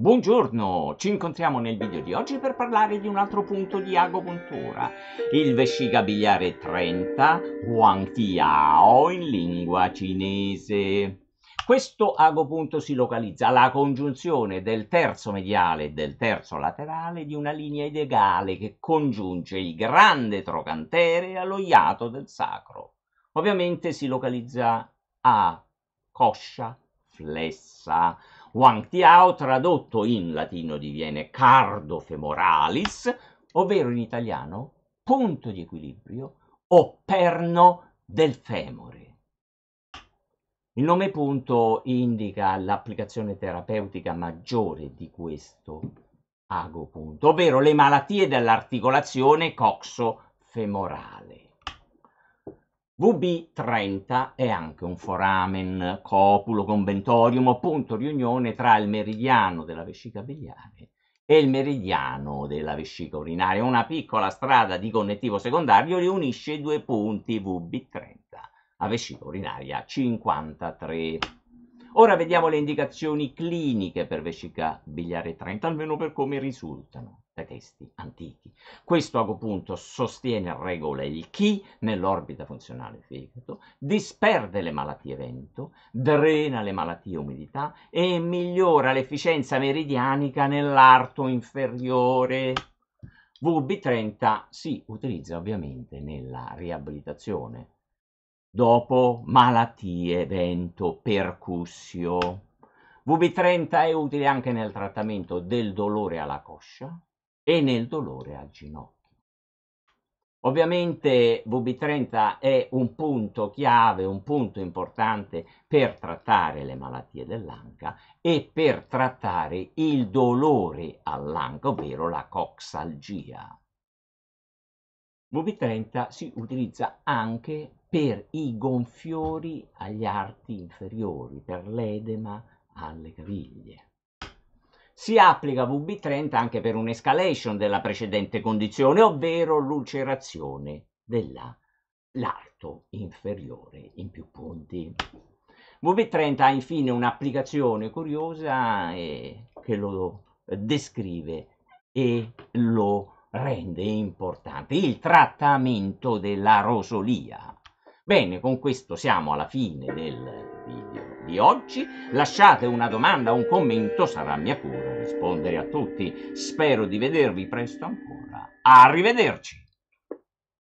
Buongiorno, ci incontriamo nel video di oggi per parlare di un altro punto di agopuntura, il vescica biliare 30 Huangtiao in lingua cinese. Questo agopunto si localizza alla congiunzione del terzo mediale e del terzo laterale di una linea ideale che congiunge il grande trocantere allo iato del sacro. Ovviamente si localizza a coscia flessa. Wang Tiao tradotto in latino diviene cardo femoralis, ovvero in italiano punto di equilibrio o perno del femore. Il nome punto indica l'applicazione terapeutica maggiore di questo agopunto, ovvero le malattie dell'articolazione coxofemorale. VB30 è anche un foramen copulo conventorium, o punto riunione tra il meridiano della vescica biliare e il meridiano della vescica urinaria. Una piccola strada di connettivo secondario riunisce i due punti VB30 a vescica urinaria 53. Ora vediamo le indicazioni cliniche per vescica biliare 30, almeno per come risultano dai testi antichi. Questo agopunto sostiene a regola il chi nell'orbita funzionale fegato, disperde le malattie vento, drena le malattie umidità e migliora l'efficienza meridianica nell'arto inferiore. VB30 si utilizza ovviamente nella riabilitazione dopo malattie, vento, percussio. VB30 è utile anche nel trattamento del dolore alla coscia e nel dolore al ginocchio. Ovviamente VB30 è un punto chiave, un punto importante per trattare le malattie dell'anca e per trattare il dolore all'anca, ovvero la coxalgia. VB30 si utilizza anche per i gonfiori agli arti inferiori, per l'edema alle caviglie. Si applica VB30 anche per un'escalation della precedente condizione, ovvero l'ulcerazione dell'arto inferiore in più punti. VB30 ha infine un'applicazione curiosa e eh, che lo eh, descrive e lo rende importante il trattamento della rosolia. Bene, con questo siamo alla fine del video di oggi. Lasciate una domanda un commento, sarà mia cura rispondere a tutti. Spero di vedervi presto ancora. Arrivederci!